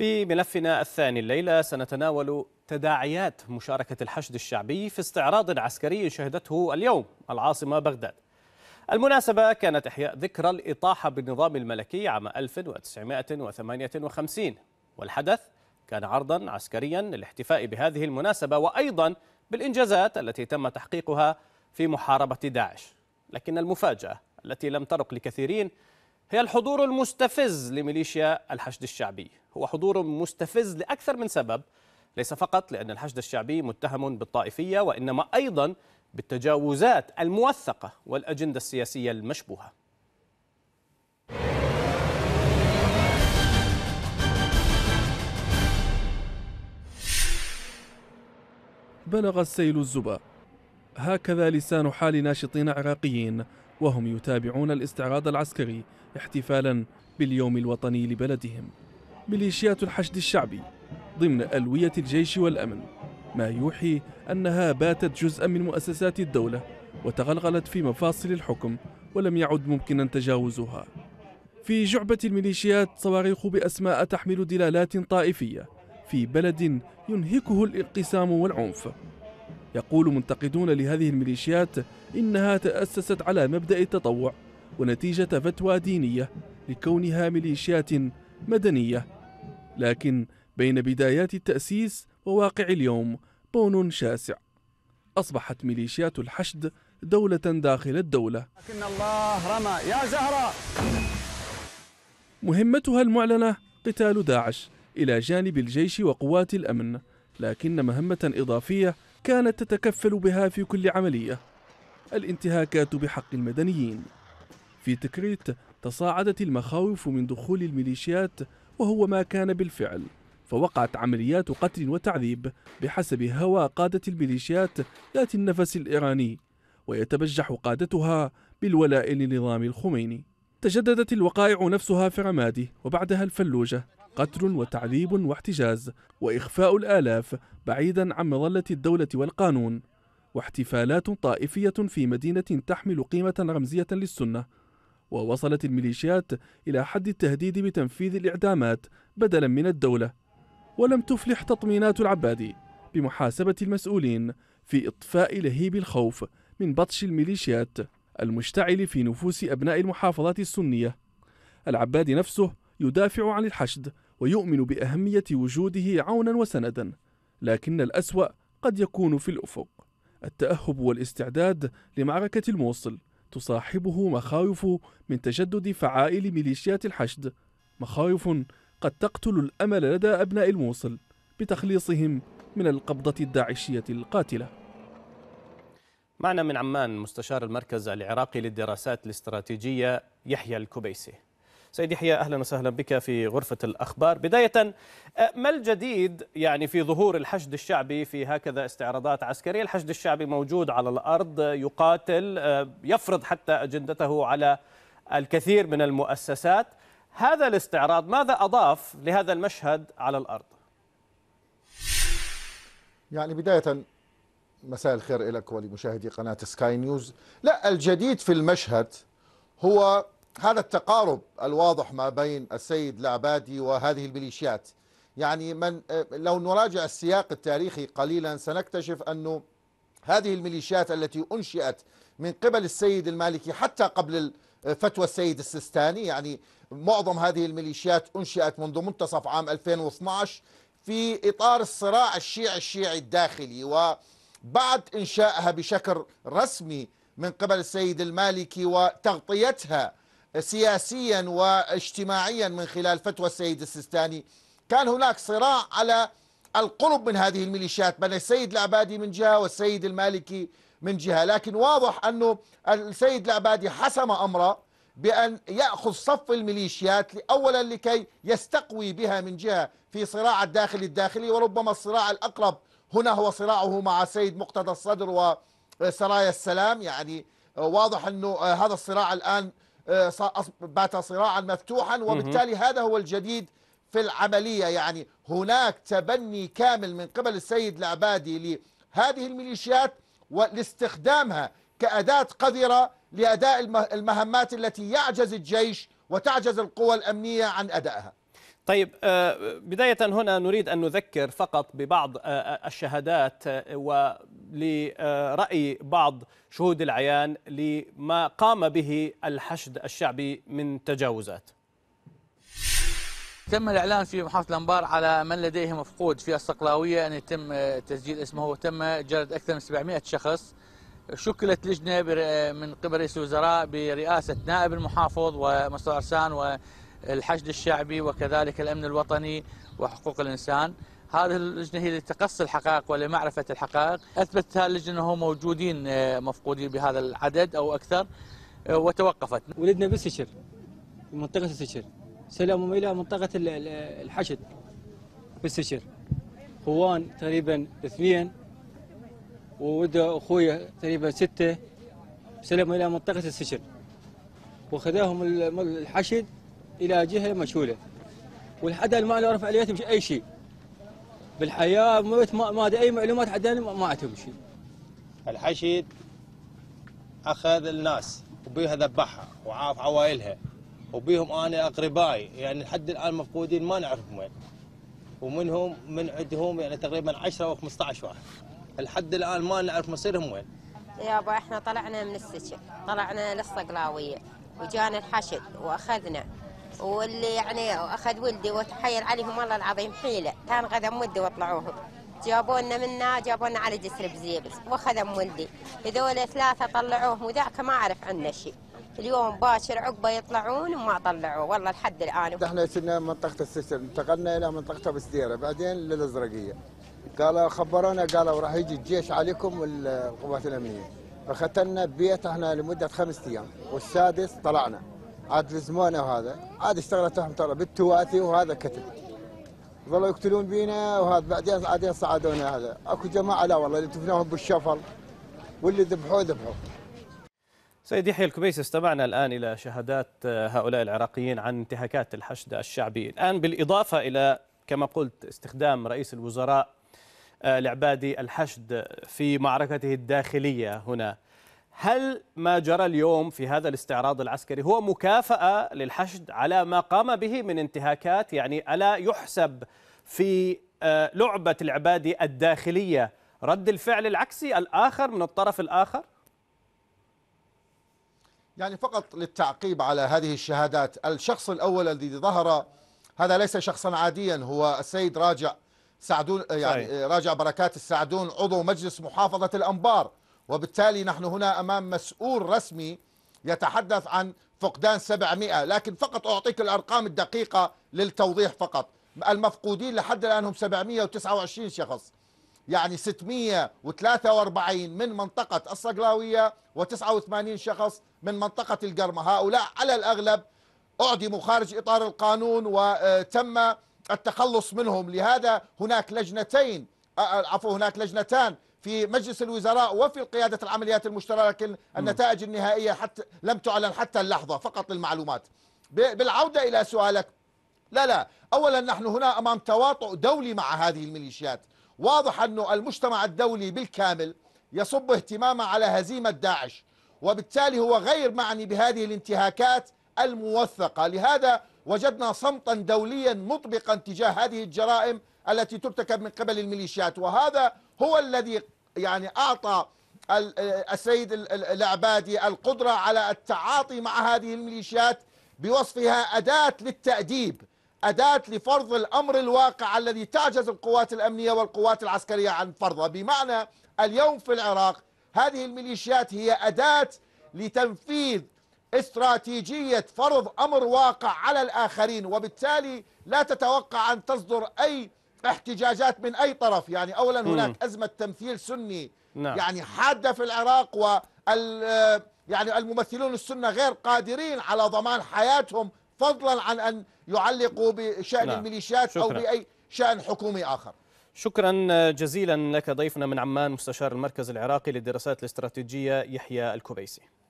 في ملفنا الثاني الليلة سنتناول تداعيات مشاركة الحشد الشعبي في استعراض عسكري شهدته اليوم العاصمة بغداد المناسبة كانت إحياء ذكرى الإطاحة بالنظام الملكي عام 1958 والحدث كان عرضا عسكريا للاحتفاء بهذه المناسبة وأيضا بالإنجازات التي تم تحقيقها في محاربة داعش لكن المفاجأة التي لم ترق لكثيرين هي الحضور المستفز لميليشيا الحشد الشعبي هو حضور مستفز لأكثر من سبب ليس فقط لأن الحشد الشعبي متهم بالطائفية وإنما أيضا بالتجاوزات الموثقة والأجندة السياسية المشبوهة بلغ السيل الزبا هكذا لسان حال ناشطين عراقيين وهم يتابعون الاستعراض العسكري احتفالا باليوم الوطني لبلدهم ميليشيات الحشد الشعبي ضمن ألوية الجيش والأمن ما يوحي أنها باتت جزءا من مؤسسات الدولة وتغلغلت في مفاصل الحكم ولم يعد ممكنا تجاوزها في جعبة الميليشيات صواريخ بأسماء تحمل دلالات طائفية في بلد ينهكه الانقسام والعنف يقول منتقدون لهذه الميليشيات إنها تأسست على مبدأ التطوع ونتيجة فتوى دينية لكونها ميليشيات مدنية لكن بين بدايات التأسيس وواقع اليوم بون شاسع أصبحت ميليشيات الحشد دولة داخل الدولة لكن الله رمى يا زهرة مهمتها المعلنة قتال داعش إلى جانب الجيش وقوات الأمن لكن مهمة إضافية كانت تتكفل بها في كل عملية الانتهاكات بحق المدنيين في تكريت تصاعدت المخاوف من دخول الميليشيات وهو ما كان بالفعل فوقعت عمليات قتل وتعذيب بحسب هوى قادة الميليشيات ذات النفس الإيراني ويتبجح قادتها بالولاء لنظام الخميني تجددت الوقائع نفسها في رمادي وبعدها الفلوجة قتل وتعذيب واحتجاز وإخفاء الآلاف بعيدا عن مظلة الدولة والقانون واحتفالات طائفية في مدينة تحمل قيمة رمزية للسنة ووصلت الميليشيات إلى حد التهديد بتنفيذ الإعدامات بدلا من الدولة ولم تفلح تطمينات العبادي بمحاسبة المسؤولين في إطفاء لهيب الخوف من بطش الميليشيات المشتعل في نفوس أبناء المحافظات السنية العبادي نفسه يدافع عن الحشد ويؤمن بأهمية وجوده عونا وسندا لكن الأسوأ قد يكون في الأفق التأهب والاستعداد لمعركة الموصل تصاحبه مخاوف من تجدد فعائل ميليشيات الحشد مخاوف قد تقتل الأمل لدى أبناء الموصل بتخليصهم من القبضة الداعشية القاتلة معنا من عمان مستشار المركز العراقي للدراسات الاستراتيجية يحيى الكبيسي سيد يحيى أهلا وسهلا بك في غرفة الأخبار بداية أه، ما الجديد يعني في ظهور الحشد الشعبي في هكذا استعراضات عسكرية الحشد الشعبي موجود على الأرض يقاتل أه، يفرض حتى أجندته على الكثير من المؤسسات هذا الاستعراض ماذا أضاف لهذا المشهد على الأرض يعني بداية مساء الخير لك ولمشاهدي قناة سكاي نيوز لا الجديد في المشهد هو هذا التقارب الواضح ما بين السيد العبادي وهذه الميليشيات يعني من لو نراجع السياق التاريخي قليلا سنكتشف أنه هذه الميليشيات التي أنشئت من قبل السيد المالكي حتى قبل فتوى السيد السيستاني يعني معظم هذه الميليشيات أنشئت منذ منتصف عام 2012 في إطار الصراع الشيعي الشيعي الداخلي وبعد إنشائها بشكل رسمي من قبل السيد المالكي وتغطيتها سياسيا واجتماعيا من خلال فتوى السيد السيستاني كان هناك صراع على القرب من هذه الميليشيات بين السيد العبادي من جهة والسيد المالكي من جهة لكن واضح أنه السيد العبادي حسم أمره بأن يأخذ صف الميليشيات أولا لكي يستقوي بها من جهة في صراع الداخل الداخلي وربما الصراع الأقرب هنا هو صراعه مع سيد مقتدى الصدر وسرايا السلام يعني واضح أنه هذا الصراع الآن آه، بات صراعا مفتوحا وبالتالي هذا هو الجديد في العملية يعني هناك تبني كامل من قبل السيد العبادي لهذه الميليشيات ولاستخدامها كأداة قذرة لأداء المهمات التي يعجز الجيش وتعجز القوى الأمنية عن أدائها طيب آه، بداية هنا نريد أن نذكر فقط ببعض آه، آه، الشهادات ولرأي بعض شهود العيان لما قام به الحشد الشعبي من تجاوزات تم الاعلان في محافظه الانبار على من لديه مفقود في الصقلاويه ان يتم تسجيل اسمه وتم جلد اكثر من 700 شخص شكلت لجنه من قبل رئيس الوزراء برئاسه نائب المحافظ ومستر و الحشد الشعبي وكذلك الأمن الوطني وحقوق الإنسان هذه اللجنة هي لتقصي الحقائق ولمعرفة الحقائق أثبتت هذه اللجنة هم موجودين آه، مفقودين بهذا العدد أو أكثر آه، وتوقفت ولدنا بالسشر منطقة السشر سلموا إلى منطقة الحشد بالسشر خوان تقريبا اثنين وولد أخويا تقريبا ستة سلموا إلى منطقة السشر وخذاهم الحشد الى جهه مجهوله والحد ما لو رفع اي شيء بالحياه ما ما اي معلومات حتى ما عندهم شيء الحشد اخذ الناس وبيها ذبحها وعاف عوائلها وبيهم انا اقربائي يعني لحد الان مفقودين ما نعرفهم وين ومنهم من عندهم يعني تقريبا 10 او 15 واحد لحد الان ما نعرف مصيرهم وين يابا احنا طلعنا من السجن طلعنا للصقلاويه وجانا الحشد واخذنا واللي يعني اخذ ولدي وتحيل عليهم والله العظيم حيله كان غدا ولدي وطلعوهم جابوا لنا منا جابوا لنا على جسر بزيبس واخذهم ولدي هذول ثلاثه طلعوهم وذاك ما اعرف عنه شيء اليوم باشر عقبه يطلعون وما طلعوه والله لحد الان احنا كنا منطقه السجن انتقلنا الى منطقه بسديره بعدين للازرقيه قالوا خبرونا قالوا راح يجي الجيش عليكم والقوات الامنيه فختنا ببيت احنا لمده خمس ايام والسادس طلعنا عاد لزمونا وهذا عاد اشتغلتهم ترى بالتواتي وهذا كتب ظلوا يقتلون بينا وهذا بعدين بعدين صعدونا هذا اكو جماعه لا والله اللي تفناهم بالشفل واللي ذبحوه ذبحوه سيد يحيى الكبيس استمعنا الآن إلى شهادات آه، هؤلاء العراقيين عن انتهاكات الحشد الشعبي الآن بالإضافة إلى كما قلت استخدام رئيس الوزراء آه، العبادي الحشد في معركته الداخلية هنا هل ما جرى اليوم في هذا الاستعراض العسكري هو مكافأة للحشد على ما قام به من انتهاكات يعني ألا يحسب في آه، لعبة العبادي الداخلية رد الفعل العكسي الآخر من الطرف الآخر؟ يعني فقط للتعقيب على هذه الشهادات الشخص الأول الذي ظهر هذا ليس شخصا عاديا هو السيد راجع سعدون يعني صحيح. راجع بركات السعدون عضو مجلس محافظة الأنبار وبالتالي نحن هنا أمام مسؤول رسمي يتحدث عن فقدان 700 لكن فقط أعطيك الأرقام الدقيقة للتوضيح فقط المفقودين لحد الآن هم 729 شخص يعني 643 من منطقة الصقلاوية و89 شخص من منطقة القرمة هؤلاء على الأغلب أعدموا خارج إطار القانون وتم التخلص منهم لهذا هناك لجنتين آه، عفوا هناك لجنتان في مجلس الوزراء وفي القيادة العمليات المشتركة لكن النتائج النهائية حتى لم تعلن حتى اللحظة فقط للمعلومات بالعودة إلى سؤالك لا لا أولا نحن هنا أمام تواطؤ دولي مع هذه الميليشيات واضح أن المجتمع الدولي بالكامل يصب اهتمامه على هزيمة داعش وبالتالي هو غير معني بهذه الانتهاكات الموثقة لهذا وجدنا صمتا دوليا مطبقا تجاه هذه الجرائم التي ترتكب من قبل الميليشيات وهذا هو الذي يعني أعطى السيد العبادي القدرة على التعاطي مع هذه الميليشيات بوصفها أداة للتأديب أداة لفرض الأمر الواقع الذي تعجز القوات الأمنية والقوات العسكرية عن فرضه بمعنى اليوم في العراق هذه الميليشيات هي أداة لتنفيذ استراتيجية فرض أمر واقع على الآخرين وبالتالي لا تتوقع أن تصدر أي احتجاجات من أي طرف يعني أولا هناك أزمة تمثيل سني نعم. يعني حادة في العراق وال يعني الممثلون السنة غير قادرين على ضمان حياتهم فضلا عن أن يعلقوا بشأن نعم. الميليشيات شكرا. أو بأي شأن حكومي آخر شكرا جزيلا لك ضيفنا من عمان مستشار المركز العراقي للدراسات الاستراتيجية يحيى الكبيسي